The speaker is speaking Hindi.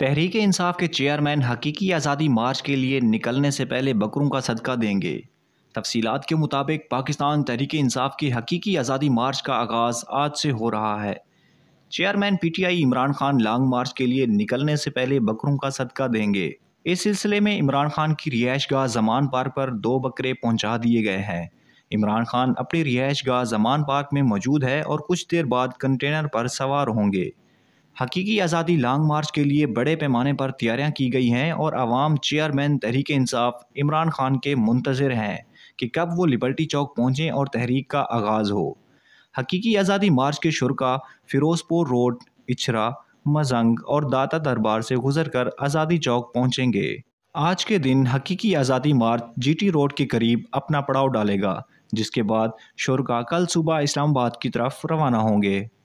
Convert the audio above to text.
तहरीक इंसाफ के चेयरमैन हकीकी आज़ादी मार्च के लिए निकलने से पहले बकरों का सदका देंगे तफसीलात के मुताबिक पाकिस्तान तहरीक इंसाफ की हकीकी आज़ादी मार्च का आगाज़ आज से हो रहा है chairman P T I Imran Khan long march के लिए निकलने से पहले बकरों का सदका देंगे इस सिलसिले में इमरान खान की रिहाइश गाह जमान पार्क पर दो बकरे पहुँचा दिए गए हैं इमरान खान अपनी रिहाइश गाह जमान पार्क में मौजूद है और कुछ देर बाद कंटेनर पर सवार होंगे हकीकी आज़ादी लॉन्ग मार्च के लिए बड़े पैमाने पर तैयारियां की गई हैं और आवाम चेयरमैन तहरीक इंसाफ इमरान खान के मुंतज़र हैं कि कब वो लिबर्टी चौक पहुँचें और तहरीक का आगाज़ हो हकीकी आज़ादी मार्च के शुरा फ़िरोज़पुर रोड इछरा मजंग और दाता दरबार से गुजर कर आज़ादी चौक पहुँचेंगे आज के दिन हकीकी आज़ादी मार्च टी रोड के करीब अपना पड़ाव डालेगा जिसके बाद शुरा कल सुबह इस्लामाबाद की तरफ रवाना होंगे